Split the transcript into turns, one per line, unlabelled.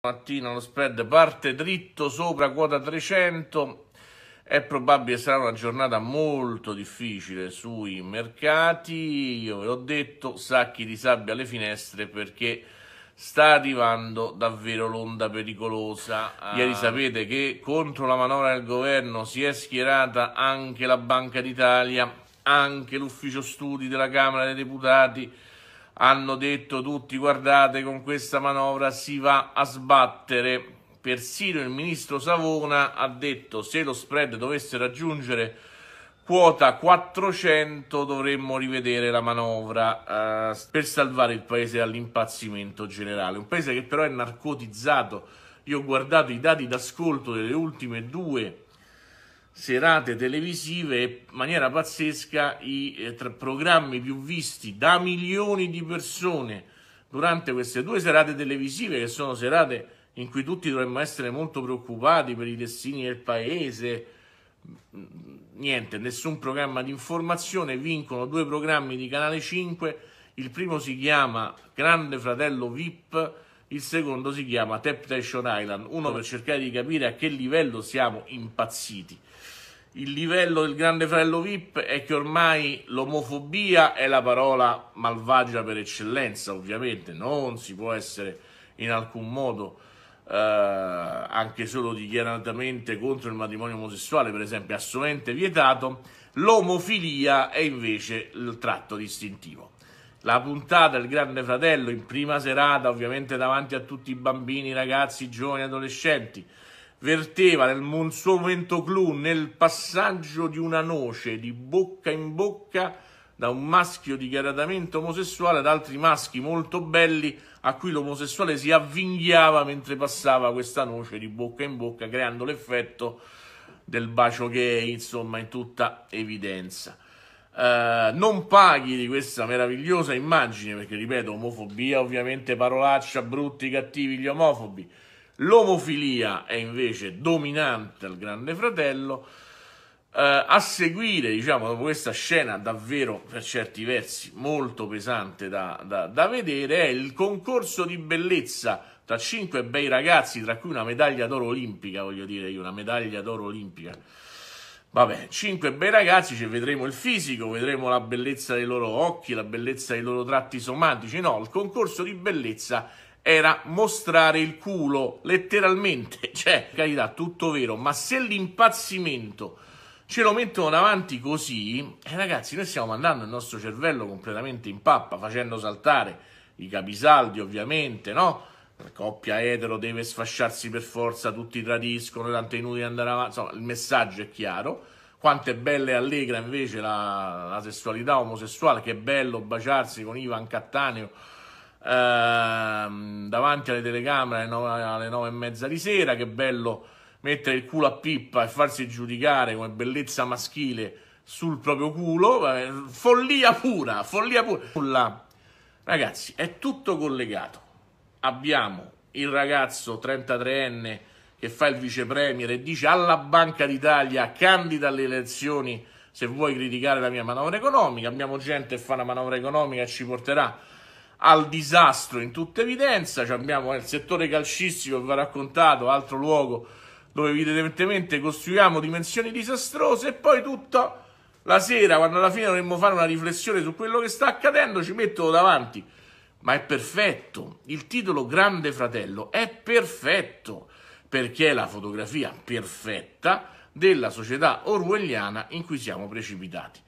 mattina lo spread parte dritto sopra quota 300 è probabile che sarà una giornata molto difficile sui mercati io ve l'ho detto sacchi di sabbia alle finestre perché sta arrivando davvero l'onda pericolosa ah. ieri sapete che contro la manovra del governo si è schierata anche la Banca d'Italia anche l'ufficio studi della Camera dei Deputati hanno detto tutti guardate con questa manovra si va a sbattere persino il ministro Savona ha detto se lo spread dovesse raggiungere quota 400 dovremmo rivedere la manovra eh, per salvare il paese dall'impazzimento generale un paese che però è narcotizzato io ho guardato i dati d'ascolto delle ultime due serate televisive e in maniera pazzesca i eh, programmi più visti da milioni di persone durante queste due serate televisive che sono serate in cui tutti dovremmo essere molto preoccupati per i destini del paese. Mm, niente, nessun programma di informazione, vincono due programmi di Canale 5, il primo si chiama Grande Fratello VIP, il secondo si chiama Temptation Island, uno per cercare di capire a che livello siamo impazziti il livello del grande fratello VIP è che ormai l'omofobia è la parola malvagia per eccellenza, ovviamente, non si può essere in alcun modo eh, anche solo dichiaratamente contro il matrimonio omosessuale, per esempio, è assolutamente vietato. L'omofilia è invece il tratto distintivo. La puntata del Grande Fratello in prima serata, ovviamente davanti a tutti i bambini, ragazzi, giovani, adolescenti verteva nel suo momento clou nel passaggio di una noce di bocca in bocca da un maschio dichiaratamente omosessuale ad altri maschi molto belli a cui l'omosessuale si avvinghiava mentre passava questa noce di bocca in bocca creando l'effetto del bacio gay insomma in tutta evidenza Uh, non paghi di questa meravigliosa immagine, perché ripeto, omofobia ovviamente parolaccia, brutti, cattivi, gli omofobi. L'omofilia è invece dominante al Grande Fratello. Eh, a seguire, diciamo, dopo questa scena davvero per certi versi molto pesante da, da, da vedere, è il concorso di bellezza tra cinque bei ragazzi, tra cui una medaglia d'oro olimpica, voglio dire io, una medaglia d'oro olimpica. Vabbè, cinque bei ragazzi, cioè vedremo il fisico, vedremo la bellezza dei loro occhi, la bellezza dei loro tratti somatici. No, il concorso di bellezza era mostrare il culo, letteralmente, cioè, carità, tutto vero, ma se l'impazzimento ce lo mettono davanti così, eh, ragazzi, noi stiamo mandando il nostro cervello completamente in pappa, facendo saltare i capisaldi, ovviamente, no? La coppia etero deve sfasciarsi per forza, tutti tradiscono, tanto è inutile andare avanti, insomma, il messaggio è chiaro quanto è bella e allegra invece la, la, sessualità omosessuale, che è bello baciarsi con Ivan Cattaneo ehm, davanti alle telecamere alle nove e mezza di sera. Che bello mettere il culo a pippa e farsi giudicare come bellezza maschile sul proprio culo. follia pura, follia pura. Ragazzi, è tutto collegato. Abbiamo il ragazzo 33enne che fa il vicepremier e dice alla Banca d'Italia candida alle elezioni se vuoi criticare la mia manovra economica. Abbiamo gente che fa una manovra economica e ci porterà al disastro in tutta evidenza. Ci abbiamo il settore calcistico che vi ho raccontato, altro luogo dove evidentemente costruiamo dimensioni disastrose e poi tutta la sera, quando alla fine dovremmo fare una riflessione su quello che sta accadendo, ci mettono davanti. Ma è perfetto, il titolo Grande Fratello è perfetto, perché è la fotografia perfetta della società orwelliana in cui siamo precipitati.